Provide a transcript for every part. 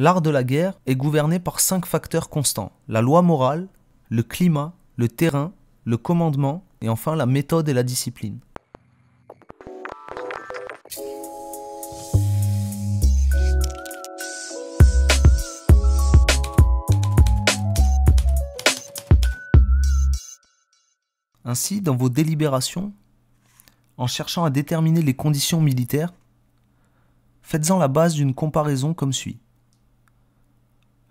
L'art de la guerre est gouverné par cinq facteurs constants la loi morale, le climat, le terrain, le commandement et enfin la méthode et la discipline. Ainsi, dans vos délibérations, en cherchant à déterminer les conditions militaires, faites-en la base d'une comparaison comme suit.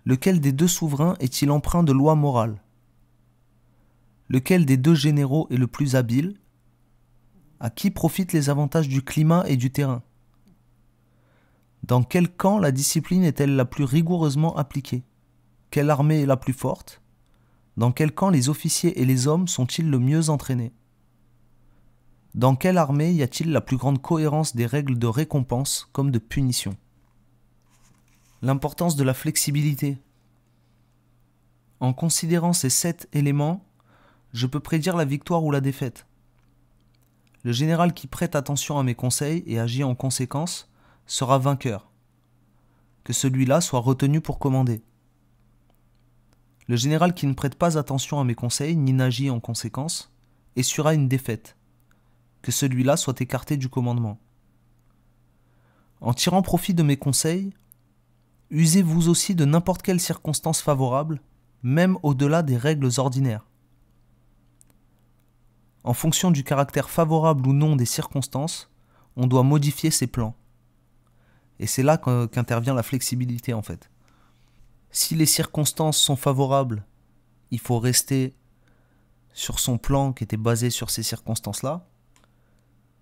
Lequel des deux souverains est-il empreint de loi morale Lequel des deux généraux est le plus habile À qui profitent les avantages du climat et du terrain Dans quel camp la discipline est-elle la plus rigoureusement appliquée Quelle armée est la plus forte Dans quel camp les officiers et les hommes sont-ils le mieux entraînés Dans quelle armée y a-t-il la plus grande cohérence des règles de récompense comme de punition L'importance de la flexibilité en considérant ces sept éléments, je peux prédire la victoire ou la défaite. Le général qui prête attention à mes conseils et agit en conséquence sera vainqueur. Que celui-là soit retenu pour commander. Le général qui ne prête pas attention à mes conseils ni n'agit en conséquence essuiera une défaite. Que celui-là soit écarté du commandement. En tirant profit de mes conseils, usez vous aussi de n'importe quelle circonstance favorable même au-delà des règles ordinaires. En fonction du caractère favorable ou non des circonstances, on doit modifier ses plans. Et c'est là qu'intervient la flexibilité en fait. Si les circonstances sont favorables, il faut rester sur son plan qui était basé sur ces circonstances-là.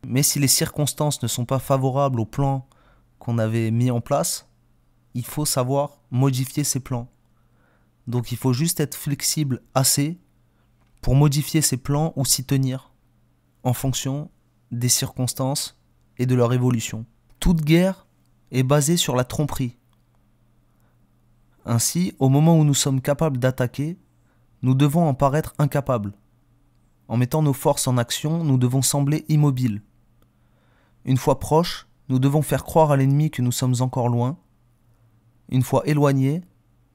Mais si les circonstances ne sont pas favorables au plan qu'on avait mis en place, il faut savoir modifier ses plans. Donc il faut juste être flexible assez pour modifier ses plans ou s'y tenir en fonction des circonstances et de leur évolution. Toute guerre est basée sur la tromperie. Ainsi, au moment où nous sommes capables d'attaquer, nous devons en paraître incapables. En mettant nos forces en action, nous devons sembler immobiles. Une fois proches, nous devons faire croire à l'ennemi que nous sommes encore loin. Une fois éloignés,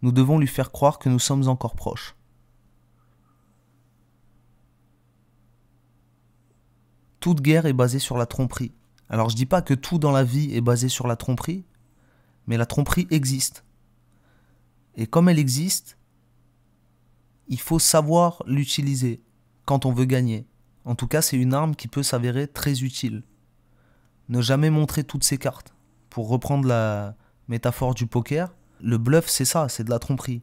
nous devons lui faire croire que nous sommes encore proches. Toute guerre est basée sur la tromperie. Alors je dis pas que tout dans la vie est basé sur la tromperie, mais la tromperie existe. Et comme elle existe, il faut savoir l'utiliser quand on veut gagner. En tout cas, c'est une arme qui peut s'avérer très utile. Ne jamais montrer toutes ses cartes. Pour reprendre la métaphore du poker, le bluff, c'est ça, c'est de la tromperie.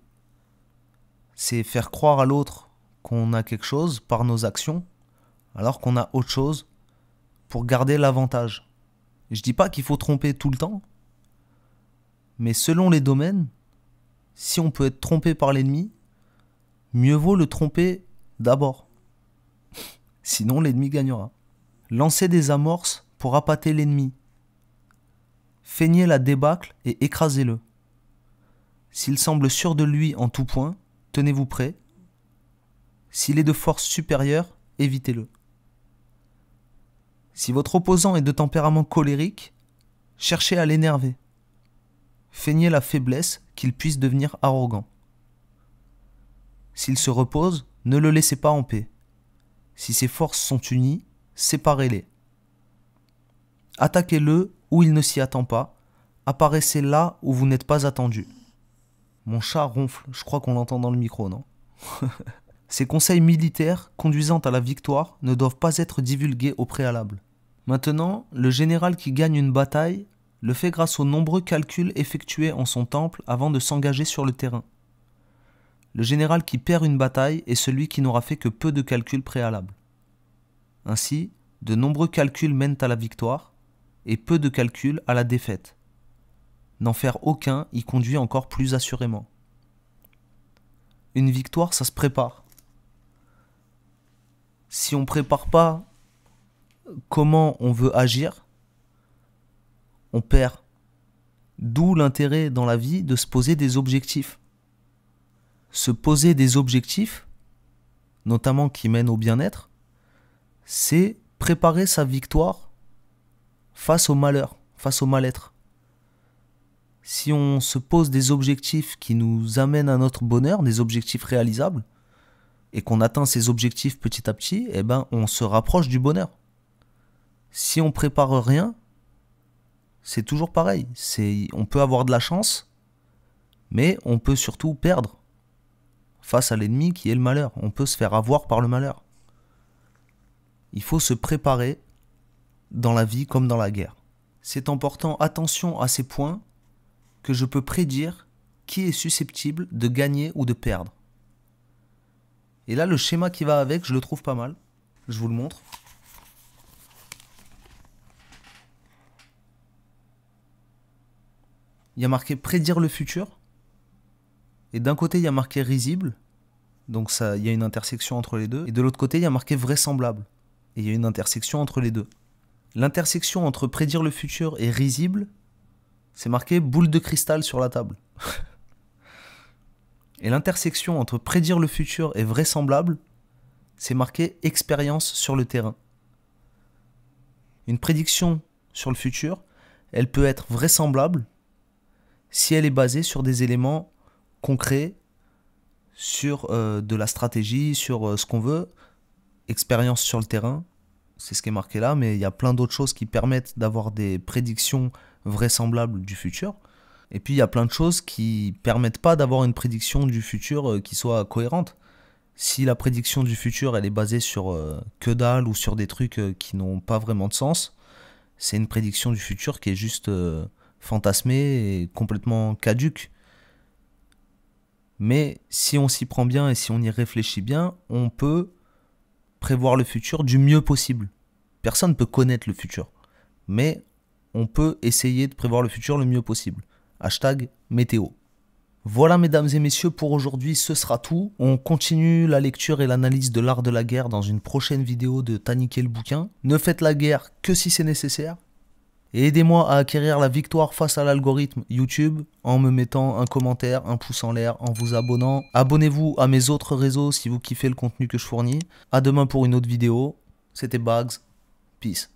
C'est faire croire à l'autre qu'on a quelque chose par nos actions, alors qu'on a autre chose pour garder l'avantage. Je dis pas qu'il faut tromper tout le temps, mais selon les domaines, si on peut être trompé par l'ennemi, mieux vaut le tromper d'abord. Sinon, l'ennemi gagnera. Lancer des amorces pour appâter l'ennemi. Feignez la débâcle et écrasez-le. S'il semble sûr de lui en tout point, tenez-vous prêt. S'il est de force supérieure, évitez-le. Si votre opposant est de tempérament colérique, cherchez à l'énerver. Feignez la faiblesse qu'il puisse devenir arrogant. S'il se repose, ne le laissez pas en paix. Si ses forces sont unies, séparez-les. Attaquez-le où il ne s'y attend pas, apparaissez là où vous n'êtes pas attendu. Mon chat ronfle, je crois qu'on l'entend dans le micro, non Ces conseils militaires conduisant à la victoire ne doivent pas être divulgués au préalable. Maintenant, le général qui gagne une bataille le fait grâce aux nombreux calculs effectués en son temple avant de s'engager sur le terrain. Le général qui perd une bataille est celui qui n'aura fait que peu de calculs préalables. Ainsi, de nombreux calculs mènent à la victoire et peu de calculs à la défaite n'en faire aucun y conduit encore plus assurément. Une victoire, ça se prépare. Si on ne prépare pas comment on veut agir, on perd. D'où l'intérêt dans la vie de se poser des objectifs. Se poser des objectifs, notamment qui mènent au bien-être, c'est préparer sa victoire face au malheur, face au mal-être si on se pose des objectifs qui nous amènent à notre bonheur, des objectifs réalisables, et qu'on atteint ces objectifs petit à petit, eh ben, on se rapproche du bonheur. Si on prépare rien, c'est toujours pareil. C'est, on peut avoir de la chance, mais on peut surtout perdre face à l'ennemi qui est le malheur. On peut se faire avoir par le malheur. Il faut se préparer dans la vie comme dans la guerre. C'est en portant attention à ces points, je peux prédire qui est susceptible de gagner ou de perdre. Et là, le schéma qui va avec, je le trouve pas mal. Je vous le montre. Il y a marqué prédire le futur. Et d'un côté, il y a marqué risible. Donc ça, il y a une intersection entre les deux. Et de l'autre côté, il y a marqué vraisemblable. Et il y a une intersection entre les deux. L'intersection entre prédire le futur et risible, c'est marqué boule de cristal sur la table. et l'intersection entre prédire le futur et vraisemblable, c'est marqué expérience sur le terrain. Une prédiction sur le futur, elle peut être vraisemblable si elle est basée sur des éléments concrets, sur euh, de la stratégie, sur euh, ce qu'on veut, expérience sur le terrain, c'est ce qui est marqué là, mais il y a plein d'autres choses qui permettent d'avoir des prédictions vraisemblable du futur. Et puis il y a plein de choses qui permettent pas d'avoir une prédiction du futur euh, qui soit cohérente. Si la prédiction du futur elle est basée sur euh, que dalle ou sur des trucs euh, qui n'ont pas vraiment de sens, c'est une prédiction du futur qui est juste fantasmée et complètement caduque. Mais si on s'y prend bien et si on y réfléchit bien, on peut prévoir le futur du mieux possible. Personne ne peut connaître le futur. Mais on peut essayer de prévoir le futur le mieux possible. Hashtag météo. Voilà mesdames et messieurs pour aujourd'hui, ce sera tout. On continue la lecture et l'analyse de l'art de la guerre dans une prochaine vidéo de Taniquer le bouquin. Ne faites la guerre que si c'est nécessaire. Et aidez-moi à acquérir la victoire face à l'algorithme YouTube en me mettant un commentaire, un pouce en l'air, en vous abonnant. Abonnez-vous à mes autres réseaux si vous kiffez le contenu que je fournis. A demain pour une autre vidéo. C'était Bugs. Peace.